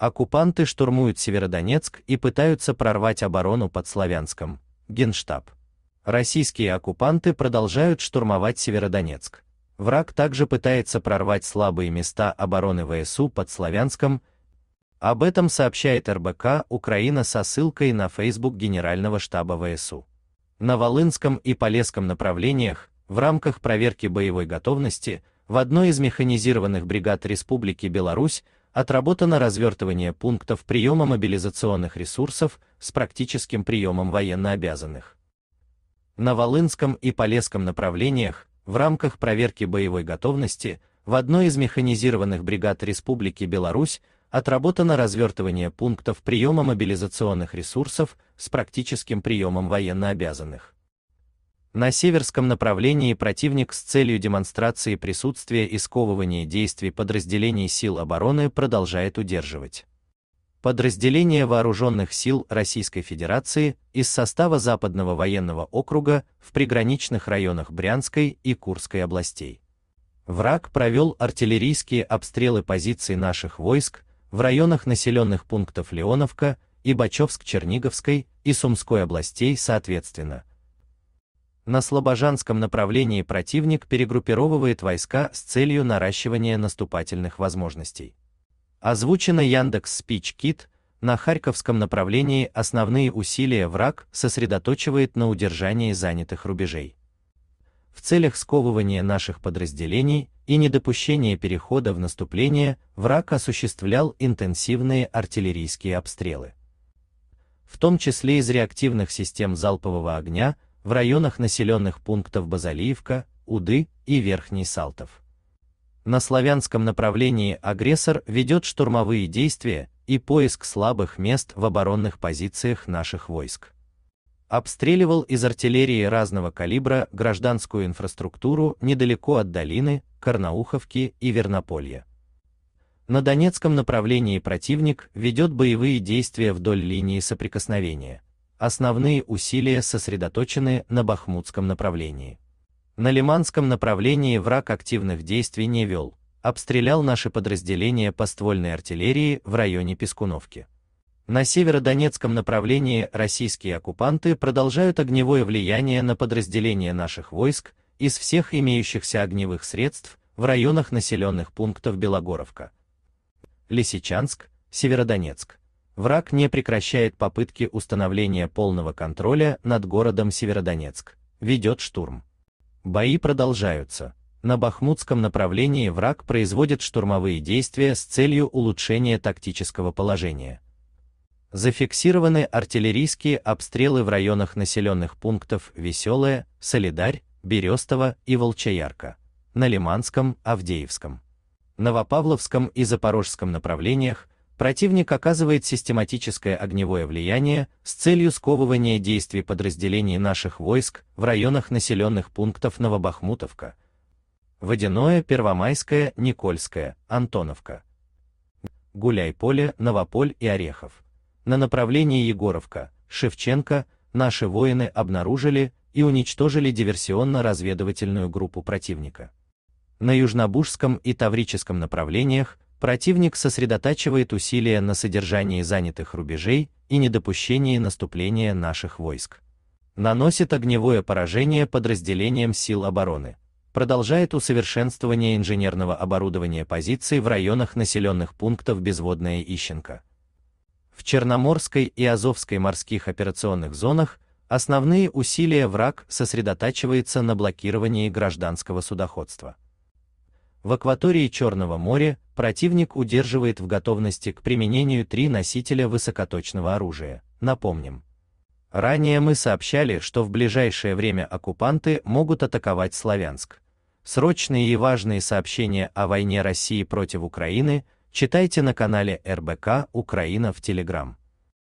Оккупанты штурмуют Северодонецк и пытаются прорвать оборону под Славянском. Генштаб. Российские оккупанты продолжают штурмовать Северодонецк. Враг также пытается прорвать слабые места обороны ВСУ под Славянском. Об этом сообщает РБК Украина со ссылкой на Facebook Генерального штаба ВСУ. На Волынском и Полесском направлениях в рамках проверки боевой готовности в одной из механизированных бригад Республики Беларусь отработано развертывание пунктов приема мобилизационных ресурсов с практическим приемом военнообязанных. На Волынском и Полесском направлениях в рамках проверки боевой готовности в одной из механизированных бригад Республики Беларусь отработано развертывание пунктов приема мобилизационных ресурсов с практическим приемом военнообязанных. На северском направлении противник с целью демонстрации присутствия и сковывания действий подразделений сил обороны продолжает удерживать. Подразделения вооруженных сил Российской Федерации из состава Западного военного округа в приграничных районах Брянской и Курской областей. Враг провел артиллерийские обстрелы позиций наших войск в районах населенных пунктов Леоновка и Бачевск-Черниговской и Сумской областей соответственно, на слобожанском направлении противник перегруппировывает войска с целью наращивания наступательных возможностей. Озвучено Яндекс Спичкит, на Харьковском направлении основные усилия враг сосредоточивает на удержании занятых рубежей. В целях сковывания наших подразделений и недопущения перехода в наступление враг осуществлял интенсивные артиллерийские обстрелы. В том числе из реактивных систем залпового огня в районах населенных пунктов Базалиевка, Уды и Верхний Салтов. На славянском направлении агрессор ведет штурмовые действия и поиск слабых мест в оборонных позициях наших войск. Обстреливал из артиллерии разного калибра гражданскую инфраструктуру недалеко от долины, Карнауховки и Вернополья. На Донецком направлении противник ведет боевые действия вдоль линии соприкосновения – основные усилия сосредоточены на Бахмутском направлении. На Лиманском направлении враг активных действий не вел, обстрелял наши подразделения по ствольной артиллерии в районе Пескуновки. На северодонецком направлении российские оккупанты продолжают огневое влияние на подразделения наших войск из всех имеющихся огневых средств в районах населенных пунктов Белогоровка, Лисичанск, Северодонецк враг не прекращает попытки установления полного контроля над городом Северодонецк, ведет штурм. Бои продолжаются. На Бахмутском направлении враг производит штурмовые действия с целью улучшения тактического положения. Зафиксированы артиллерийские обстрелы в районах населенных пунктов Веселое, Солидарь, Берестово и Волчаярка, на Лиманском, Авдеевском, Новопавловском и Запорожском направлениях, противник оказывает систематическое огневое влияние с целью сковывания действий подразделений наших войск в районах населенных пунктов Новобахмутовка, Водяное, Первомайское, Никольское, Антоновка, Гуляйполе, Новополь и Орехов. На направлении Егоровка, Шевченко, наши воины обнаружили и уничтожили диверсионно-разведывательную группу противника. На Южнобужском и Таврическом направлениях противник сосредотачивает усилия на содержании занятых рубежей и недопущении наступления наших войск. Наносит огневое поражение подразделениям сил обороны. Продолжает усовершенствование инженерного оборудования позиций в районах населенных пунктов Безводная Ищенко. В Черноморской и Азовской морских операционных зонах основные усилия враг сосредотачиваются на блокировании гражданского судоходства в акватории Черного моря противник удерживает в готовности к применению три носителя высокоточного оружия, напомним. Ранее мы сообщали, что в ближайшее время оккупанты могут атаковать Славянск. Срочные и важные сообщения о войне России против Украины читайте на канале РБК Украина в Телеграм.